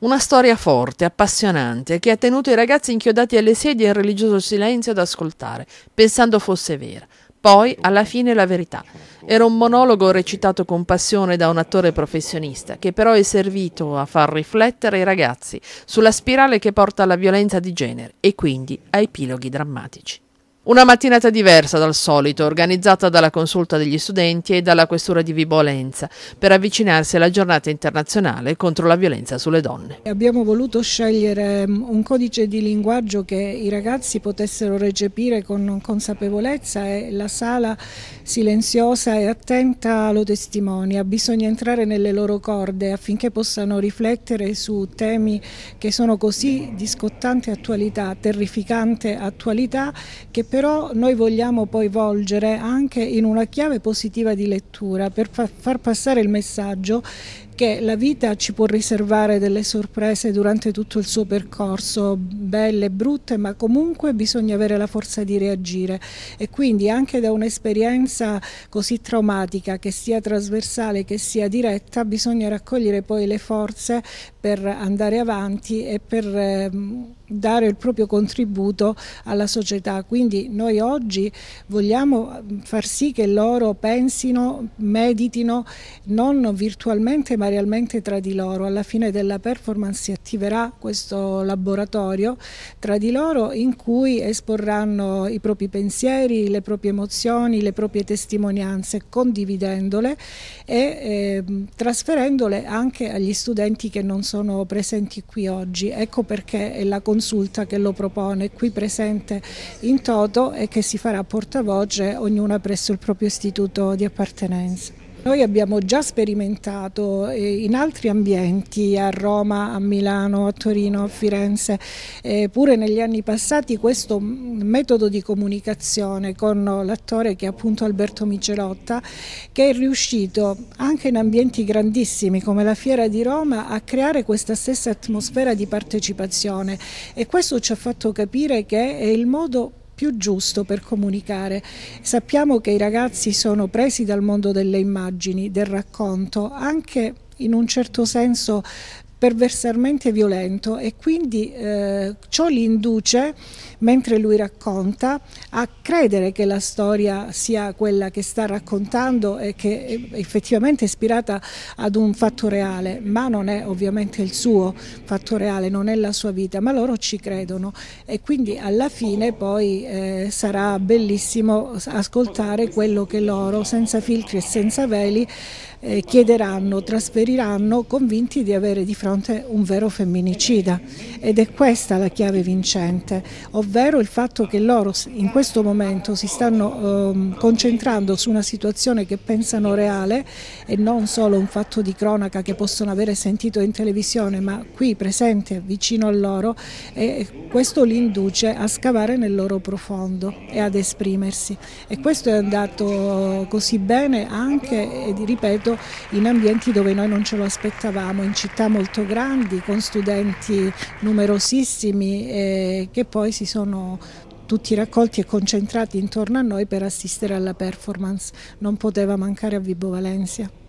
Una storia forte, appassionante, che ha tenuto i ragazzi inchiodati alle sedie in religioso silenzio ad ascoltare, pensando fosse vera. Poi, alla fine, la verità. Era un monologo recitato con passione da un attore professionista, che però è servito a far riflettere i ragazzi sulla spirale che porta alla violenza di genere e quindi a epiloghi drammatici. Una mattinata diversa dal solito, organizzata dalla consulta degli studenti e dalla questura di Vibolenza, per avvicinarsi alla giornata internazionale contro la violenza sulle donne. Abbiamo voluto scegliere mm, un codice di linguaggio che i ragazzi potessero recepire con consapevolezza e la sala silenziosa e attenta lo testimonia. Bisogna entrare nelle loro corde affinché possano riflettere su temi che sono così di scottante attualità, terrificante attualità, che però però noi vogliamo poi volgere anche in una chiave positiva di lettura per far passare il messaggio che la vita ci può riservare delle sorprese durante tutto il suo percorso, belle, e brutte, ma comunque bisogna avere la forza di reagire e quindi anche da un'esperienza così traumatica, che sia trasversale, che sia diretta, bisogna raccogliere poi le forze per andare avanti e per... Ehm, dare il proprio contributo alla società. Quindi noi oggi vogliamo eh, far sì che loro pensino, meditino non virtualmente ma realmente tra di loro. Alla fine della performance si attiverà questo laboratorio tra di loro in cui esporranno i propri pensieri, le proprie emozioni, le proprie testimonianze, condividendole e eh, trasferendole anche agli studenti che non sono presenti qui oggi. Ecco perché è la condizione consulta che lo propone qui presente in toto e che si farà portavoce ognuna presso il proprio istituto di appartenenza. Noi abbiamo già sperimentato eh, in altri ambienti, a Roma, a Milano, a Torino, a Firenze, eh, pure negli anni passati questo metodo di comunicazione con l'attore che è appunto Alberto Micelotta, che è riuscito anche in ambienti grandissimi come la Fiera di Roma a creare questa stessa atmosfera di partecipazione e questo ci ha fatto capire che è il modo più giusto per comunicare. Sappiamo che i ragazzi sono presi dal mondo delle immagini, del racconto, anche in un certo senso perversamente violento e quindi eh, ciò li induce, mentre lui racconta, a credere che la storia sia quella che sta raccontando e che è effettivamente ispirata ad un fatto reale, ma non è ovviamente il suo fatto reale, non è la sua vita, ma loro ci credono e quindi alla fine poi eh, sarà bellissimo ascoltare quello che loro, senza filtri e senza veli, eh, chiederanno, trasferiranno, convinti di avere di fronte fronte un vero femminicida ed è questa la chiave vincente, ovvero il fatto che loro in questo momento si stanno ehm, concentrando su una situazione che pensano reale e non solo un fatto di cronaca che possono avere sentito in televisione, ma qui presente, vicino a loro e questo li induce a scavare nel loro profondo e ad esprimersi e questo è andato così bene anche, ripeto, in ambienti dove noi non ce lo aspettavamo, in città molto molto grandi con studenti numerosissimi eh, che poi si sono tutti raccolti e concentrati intorno a noi per assistere alla performance. Non poteva mancare a Vibo Valencia.